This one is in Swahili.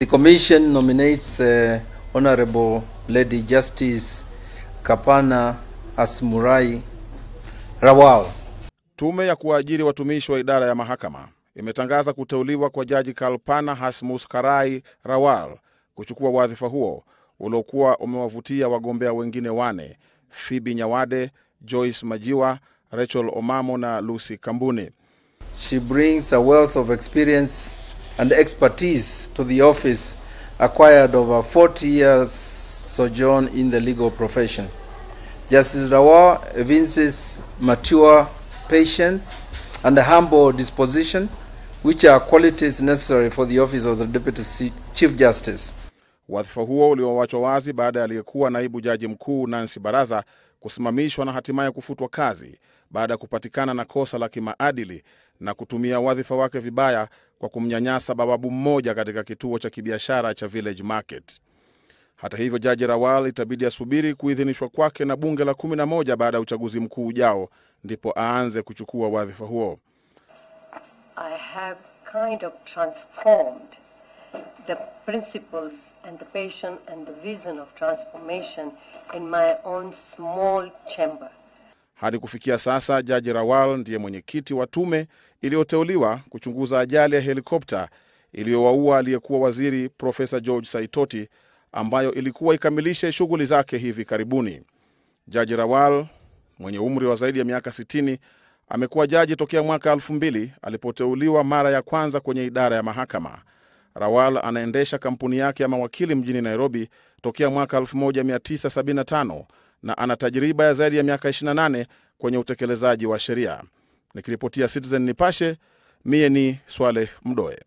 The Commission nominates uh, Honorable Lady Justice Kapana Asmurai Rawal. Tume ya kuajiri watumishi wa idara ya mahakama imetangaza kuteuliwa kwa Jaji Kalpana hasmuskarai Rawal kuchukua wadhifa huo uliokuwa umewavutia wagombea wengine wane, Phoebe Nyawade, Joyce Majiwa, Rachel Omamo na Lucy Kambuni. She brings a wealth of experience and expertise to the office acquired over 40 years sojourn in the legal profession. Justice Rawa evinces mature patience and a humble disposition, which are qualities necessary for the office of the Deputy Chief Justice. Wadhifa huo uliowachwa wazi baada ya aliyekuwa naibu jaji mkuu Nancy Baraza kusimamishwa na hatimaye kufutwa kazi baada ya kupatikana na kosa la kimaadili na kutumia wadhifa wake vibaya kwa kumnyanyasa bawabu mmoja katika kituo cha kibiashara cha Village Market. Hata hivyo, Jaji Rawal itabidi asubiri kuidhinishwa kwake na bunge la 11 baada ya uchaguzi mkuu ujao ndipo aanze kuchukua wadhifa huo. I have kind of in my own small chamber. Hadi kufikia sasa, Jaji Rawal ndiye mwenyekiti wa tume iliyoteuliwa kuchunguza ajali ya helikopta iliyowaua aliyekuwa waziri Profesa George Saitoti, ambayo ilikuwa ikamilishe shughuli zake hivi karibuni. Jaji Rawal mwenye umri wa zaidi ya miaka 60 amekuwa jaji tokea mwaka 2000 alipoteuliwa mara ya kwanza kwenye idara ya mahakama. Rawal anaendesha kampuni yake ya mawakili mjini Nairobi tokea mwaka 1975 na ana tajriba ya zaidi ya miaka 28 kwenye utekelezaji wa sheria. Nikiripotia Citizen Nipashe, miye ni swale Mdoe.